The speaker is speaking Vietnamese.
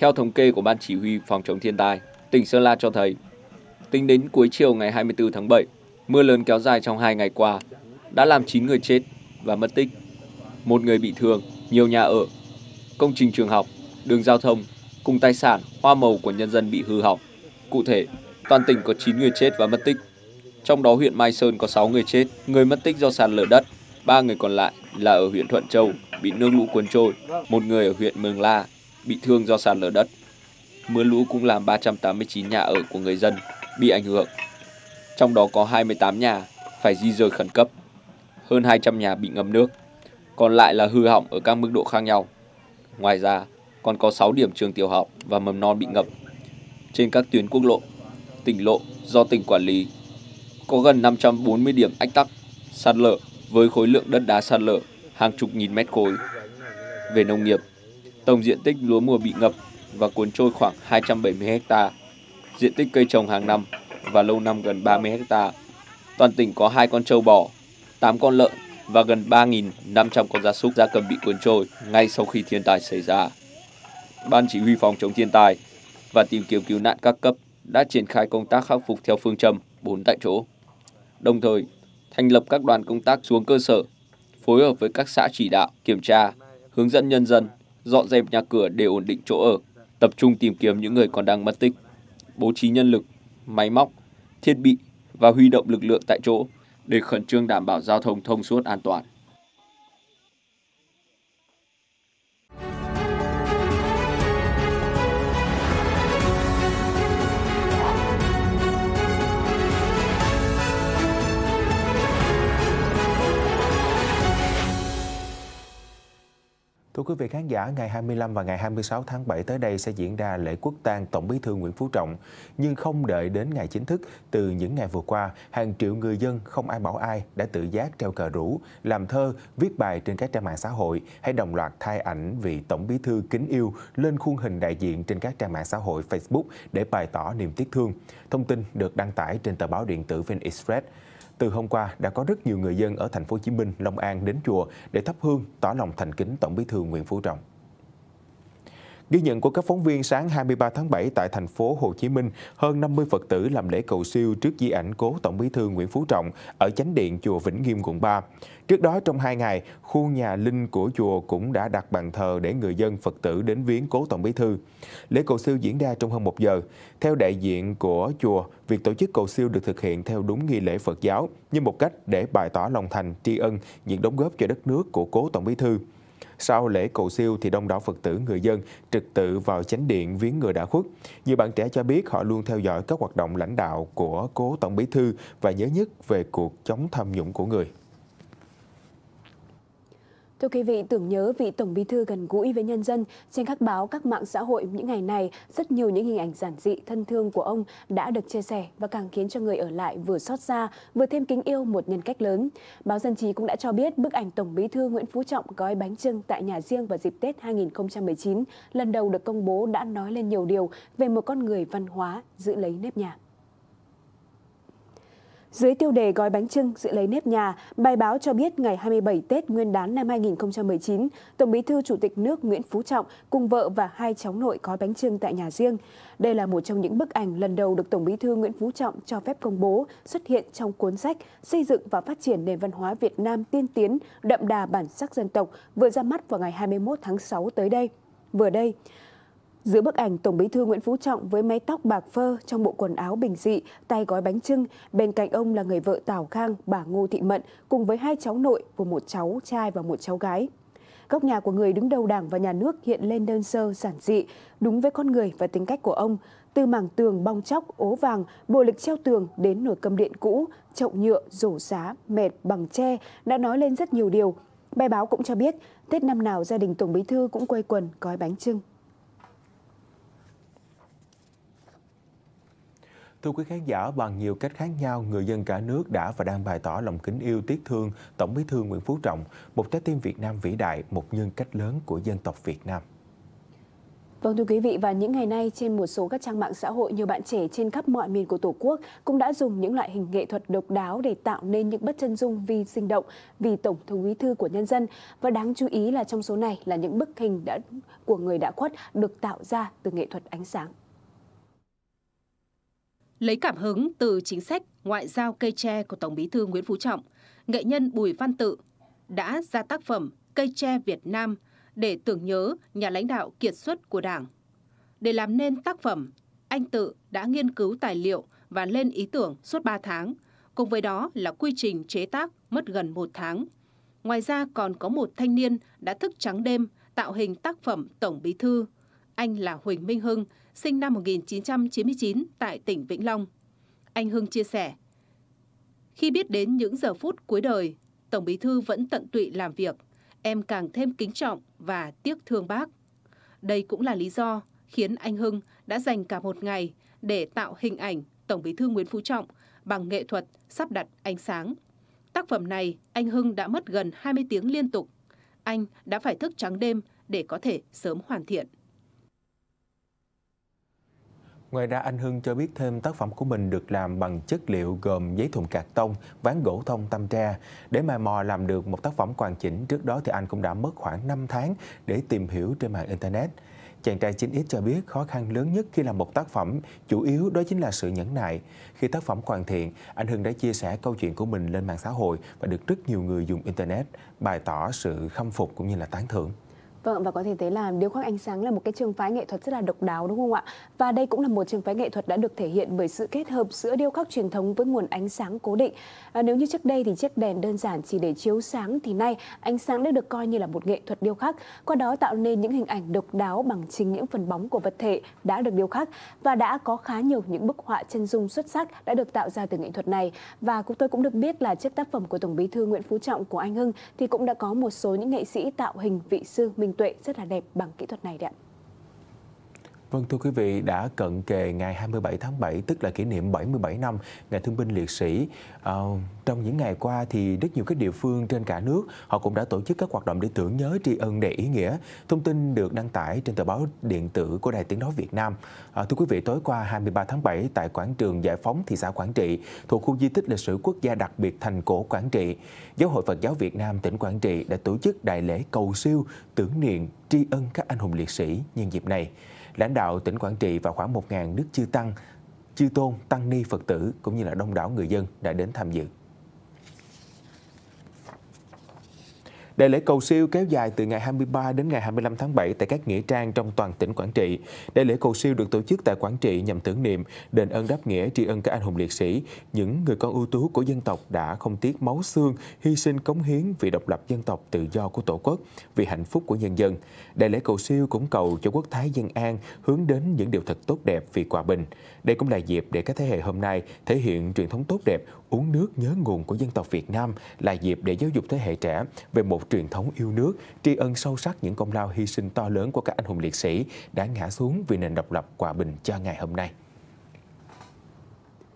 Theo thống kê của Ban Chỉ huy Phòng chống thiên tai, tỉnh Sơn La cho thấy, tính đến cuối chiều ngày 24 tháng 7, mưa lớn kéo dài trong 2 ngày qua đã làm 9 người chết và mất tích, một người bị thương, nhiều nhà ở, công trình trường học, đường giao thông cùng tài sản, hoa màu của nhân dân bị hư hỏng. Cụ thể, toàn tỉnh có 9 người chết và mất tích. Trong đó huyện Mai Sơn có 6 người chết, người mất tích do sạt lở đất, ba người còn lại là ở huyện Thuận Châu bị nước lũ cuốn trôi, một người ở huyện Mường La bị thương do sạt lở đất. Mưa lũ cũng làm 389 nhà ở của người dân bị ảnh hưởng, trong đó có 28 nhà phải di rời khẩn cấp, hơn 200 nhà bị ngập nước, còn lại là hư hỏng ở các mức độ khác nhau. Ngoài ra, còn có 6 điểm trường tiểu học và mầm non bị ngập. Trên các tuyến quốc lộ, tỉnh lộ do tỉnh quản lý, có gần 540 điểm ách tắc, sạt lở với khối lượng đất đá sạt lở hàng chục nghìn mét khối. Về nông nghiệp, Tổng diện tích lúa mùa bị ngập và cuốn trôi khoảng 270 ha, diện tích cây trồng hàng năm và lâu năm gần 30 ha. Toàn tỉnh có hai con trâu bò, 8 con lợn và gần 3.500 con gia súc gia cầm bị cuốn trôi ngay sau khi thiên tai xảy ra. Ban chỉ huy phòng chống thiên tai và tìm kiếm cứu nạn các cấp đã triển khai công tác khắc phục theo phương châm 4 tại chỗ. Đồng thời, thành lập các đoàn công tác xuống cơ sở, phối hợp với các xã chỉ đạo, kiểm tra, hướng dẫn nhân dân dọn dẹp nhà cửa để ổn định chỗ ở, tập trung tìm kiếm những người còn đang mất tích, bố trí nhân lực, máy móc, thiết bị và huy động lực lượng tại chỗ để khẩn trương đảm bảo giao thông thông suốt an toàn. Thưa quý vị khán giả, ngày 25 và ngày 26 tháng 7 tới đây sẽ diễn ra lễ quốc tang Tổng Bí thư Nguyễn Phú Trọng. Nhưng không đợi đến ngày chính thức, từ những ngày vừa qua, hàng triệu người dân không ai bảo ai đã tự giác treo cờ rủ, làm thơ, viết bài trên các trang mạng xã hội hay đồng loạt thay ảnh vị Tổng Bí thư kính yêu lên khuôn hình đại diện trên các trang mạng xã hội Facebook để bày tỏ niềm tiếc thương. Thông tin được đăng tải trên tờ báo điện tử VnExpress. Express. Từ hôm qua đã có rất nhiều người dân ở thành phố Hồ Chí Minh, Long An đến chùa để thắp hương tỏ lòng thành kính Tổng Bí thư Nguyễn Phú Trọng. Ghi nhận của các phóng viên sáng 23 tháng 7 tại thành phố Hồ Chí Minh, hơn 50 Phật tử làm lễ cầu siêu trước di ảnh cố Tổng Bí thư Nguyễn Phú Trọng ở chánh điện chùa Vĩnh Nghiêm quận 3. Trước đó trong hai ngày, khu nhà linh của chùa cũng đã đặt bàn thờ để người dân Phật tử đến viếng cố Tổng Bí thư. Lễ cầu siêu diễn ra trong hơn một giờ. Theo đại diện của chùa, việc tổ chức cầu siêu được thực hiện theo đúng nghi lễ Phật giáo như một cách để bày tỏ lòng thành tri ân những đóng góp cho đất nước của cố Tổng Bí thư. Sau lễ cầu siêu thì đông đảo Phật tử người dân trực tự vào chánh điện viếng người đã khuất. Nhiều bạn trẻ cho biết họ luôn theo dõi các hoạt động lãnh đạo của cố Tổng Bí Thư và nhớ nhất về cuộc chống tham nhũng của người. Thưa quý vị, tưởng nhớ vị Tổng Bí thư gần gũi với nhân dân, trên các báo, các mạng xã hội những ngày này, rất nhiều những hình ảnh giản dị, thân thương của ông đã được chia sẻ và càng khiến cho người ở lại vừa xót xa, vừa thêm kính yêu một nhân cách lớn. Báo Dân trí cũng đã cho biết bức ảnh Tổng Bí thư Nguyễn Phú Trọng gói bánh trưng tại nhà riêng vào dịp Tết 2019 lần đầu được công bố đã nói lên nhiều điều về một con người văn hóa giữ lấy nếp nhà. Dưới tiêu đề gói bánh trưng dự lấy nếp nhà, bài báo cho biết ngày 27 Tết Nguyên đán năm 2019, Tổng Bí thư Chủ tịch nước Nguyễn Phú Trọng cùng vợ và hai cháu nội gói bánh trưng tại nhà riêng. Đây là một trong những bức ảnh lần đầu được Tổng Bí thư Nguyễn Phú Trọng cho phép công bố xuất hiện trong cuốn sách Xây dựng và phát triển nền văn hóa Việt Nam tiên tiến, đậm đà bản sắc dân tộc vừa ra mắt vào ngày 21 tháng 6 tới đây. Vừa đây, Giữa bức ảnh Tổng bí thư Nguyễn Phú Trọng với mái tóc bạc phơ trong bộ quần áo bình dị, tay gói bánh trưng, bên cạnh ông là người vợ tảo Khang, bà Ngô Thị Mận, cùng với hai cháu nội của một cháu trai và một cháu gái. Góc nhà của người đứng đầu đảng và nhà nước hiện lên đơn sơ, giản dị, đúng với con người và tính cách của ông, từ mảng tường bong chóc, ố vàng, bộ lịch treo tường đến nồi cơm điện cũ, chậu nhựa, rổ giá, mệt, bằng tre đã nói lên rất nhiều điều. Bài báo cũng cho biết, Tết năm nào gia đình Tổng Bí Thư cũng quây quần gói bánh trưng. Thưa quý khán giả, bằng nhiều cách khác nhau, người dân cả nước đã và đang bày tỏ lòng kính yêu tiếc thương Tổng bí thư Nguyễn Phú Trọng, một trái tim Việt Nam vĩ đại, một nhân cách lớn của dân tộc Việt Nam. Vâng thưa quý vị và những ngày nay trên một số các trang mạng xã hội nhiều bạn trẻ trên khắp mọi miền của Tổ quốc cũng đã dùng những loại hình nghệ thuật độc đáo để tạo nên những bức chân dung vi sinh động vì Tổng thống Bí thư của nhân dân và đáng chú ý là trong số này là những bức hình đã của người đã khuất được tạo ra từ nghệ thuật ánh sáng. Lấy cảm hứng từ chính sách ngoại giao cây tre của Tổng bí thư Nguyễn Phú Trọng, nghệ nhân Bùi Văn Tự đã ra tác phẩm Cây tre Việt Nam để tưởng nhớ nhà lãnh đạo kiệt xuất của Đảng. Để làm nên tác phẩm, anh Tự đã nghiên cứu tài liệu và lên ý tưởng suốt 3 tháng, cùng với đó là quy trình chế tác mất gần 1 tháng. Ngoài ra còn có một thanh niên đã thức trắng đêm tạo hình tác phẩm Tổng Bí Thư anh là Huỳnh Minh Hưng, sinh năm 1999 tại tỉnh Vĩnh Long. Anh Hưng chia sẻ, khi biết đến những giờ phút cuối đời, Tổng Bí Thư vẫn tận tụy làm việc, em càng thêm kính trọng và tiếc thương bác. Đây cũng là lý do khiến anh Hưng đã dành cả một ngày để tạo hình ảnh Tổng Bí Thư Nguyễn Phú Trọng bằng nghệ thuật sắp đặt ánh sáng. Tác phẩm này, anh Hưng đã mất gần 20 tiếng liên tục. Anh đã phải thức trắng đêm để có thể sớm hoàn thiện. Ngoài ra, anh Hưng cho biết thêm tác phẩm của mình được làm bằng chất liệu gồm giấy thùng cạc tông, ván gỗ thông tam tra. Để mà mò làm được một tác phẩm hoàn chỉnh, trước đó thì anh cũng đã mất khoảng 5 tháng để tìm hiểu trên mạng Internet. Chàng trai chính ít cho biết khó khăn lớn nhất khi làm một tác phẩm chủ yếu đó chính là sự nhẫn nại. Khi tác phẩm hoàn thiện, anh Hưng đã chia sẻ câu chuyện của mình lên mạng xã hội và được rất nhiều người dùng Internet bày tỏ sự khâm phục cũng như là tán thưởng. Vâng và có thể thấy là điêu khắc ánh sáng là một cái trường phái nghệ thuật rất là độc đáo đúng không ạ? Và đây cũng là một trường phái nghệ thuật đã được thể hiện bởi sự kết hợp giữa điêu khắc truyền thống với nguồn ánh sáng cố định. À, nếu như trước đây thì chiếc đèn đơn giản chỉ để chiếu sáng thì nay ánh sáng đã được coi như là một nghệ thuật điêu khắc, qua đó tạo nên những hình ảnh độc đáo bằng chính những phần bóng của vật thể đã được điêu khắc và đã có khá nhiều những bức họa chân dung xuất sắc đã được tạo ra từ nghệ thuật này. Và cũng tôi cũng được biết là chiếc tác phẩm của Tổng Bí thư Nguyễn Phú Trọng của Anh Hưng thì cũng đã có một số những nghệ sĩ tạo hình vị sư mình tuệ rất là đẹp bằng kỹ thuật này đấy ạ Vâng thưa quý vị, đã cận kề ngày 27 tháng 7 tức là kỷ niệm 77 năm Ngày Thương binh Liệt sĩ. À, trong những ngày qua thì rất nhiều các địa phương trên cả nước họ cũng đã tổ chức các hoạt động để tưởng nhớ tri ân đầy ý nghĩa. Thông tin được đăng tải trên tờ báo điện tử của Đài Tiếng nói Việt Nam. À, thưa quý vị, tối qua 23 tháng 7 tại quảng trường Giải phóng thị xã Quảng Trị thuộc khu di tích lịch sử quốc gia đặc biệt thành cổ Quảng Trị, Giáo hội Phật giáo Việt Nam tỉnh Quảng Trị đã tổ chức đại lễ cầu siêu tưởng niệm tri ân các anh hùng liệt sĩ nhân dịp này lãnh đạo tỉnh Quảng Trị và khoảng 1.000 đức chư tăng, chư tôn, tăng ni Phật tử cũng như là đông đảo người dân đã đến tham dự. Đại lễ cầu siêu kéo dài từ ngày 23 đến ngày 25 tháng 7 tại các nghĩa trang trong toàn tỉnh Quảng Trị. Đại lễ cầu siêu được tổ chức tại Quảng Trị nhằm tưởng niệm, đền ơn đáp nghĩa tri ân các anh hùng liệt sĩ, những người con ưu tú của dân tộc đã không tiếc máu xương, hy sinh cống hiến vì độc lập dân tộc tự do của Tổ quốc, vì hạnh phúc của nhân dân. Đại lễ cầu siêu cũng cầu cho quốc thái dân an, hướng đến những điều thật tốt đẹp vì hòa bình. Đây cũng là dịp để các thế hệ hôm nay thể hiện truyền thống tốt đẹp, uống nước nhớ nguồn của dân tộc Việt Nam, là dịp để giáo dục thế hệ trẻ về một truyền thống yêu nước, tri ân sâu sắc những công lao hy sinh to lớn của các anh hùng liệt sĩ đã ngã xuống vì nền độc lập hòa bình cho ngày hôm nay.